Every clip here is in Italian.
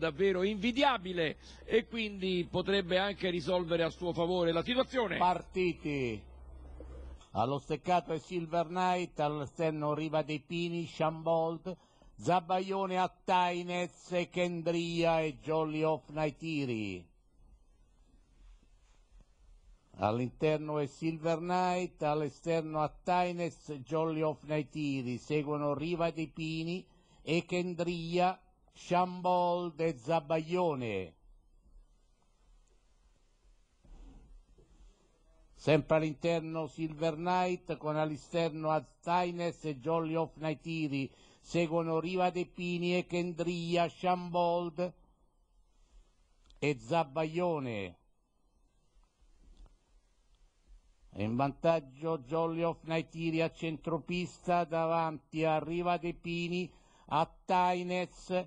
davvero invidiabile e quindi potrebbe anche risolvere a suo favore la situazione. Partiti. Allo steccato è Silver Knight, all'esterno Riva dei Pini, Shambold, a Attainez, Kendria e Jolly Off Naitiri. All'interno è Silver Knight, all'esterno a Attainez, Jolly Off Naitiri. Seguono Riva dei Pini e Kendria Sciambol de Zabaglione. Sempre all'interno Silver Knight con all'esterno Aztaines e Jolly of Nightiri. Seguono Riva De Pini e Kendria, Shambold e Zabaglione. In vantaggio Jolly of Nightiri a centropista davanti a Riva De Pini, a Tainez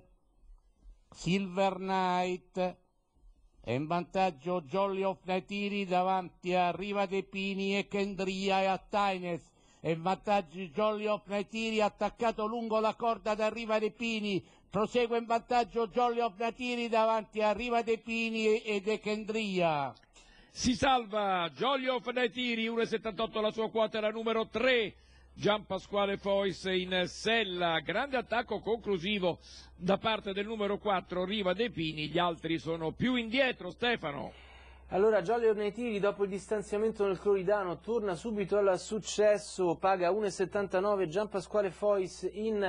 Silver Knight è in vantaggio Jolly of Nightiri davanti a Riva De Pini e Kendria e a Taines è in vantaggio Jolly of Nightiri attaccato lungo la corda da Riva De Pini prosegue in vantaggio Jolly of Nightiri davanti a Riva De Pini e De Kendria si salva Jolly of Nightiri 1,78 la sua quota era numero 3 Gian Pasquale Fois in sella, grande attacco conclusivo da parte del numero 4 Riva De Pini, gli altri sono più indietro Stefano. Allora Giallo Ornetiri dopo il distanziamento nel Cloridano torna subito al successo, paga 1,79 Gian Pasquale Fois in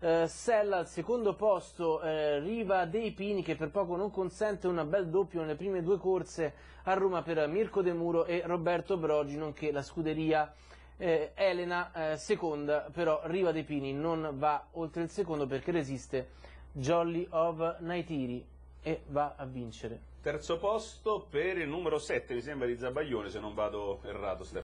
eh, sella, al secondo posto eh, Riva dei Pini che per poco non consente un bel doppio nelle prime due corse a Roma per Mirko De Muro e Roberto Brogi, nonché la scuderia eh, Elena eh, seconda, però Riva dei Pini non va oltre il secondo perché resiste Jolly of Naitiri e va a vincere. Terzo posto per il numero 7, mi sembra di Zabaglione se non vado errato. Stefano.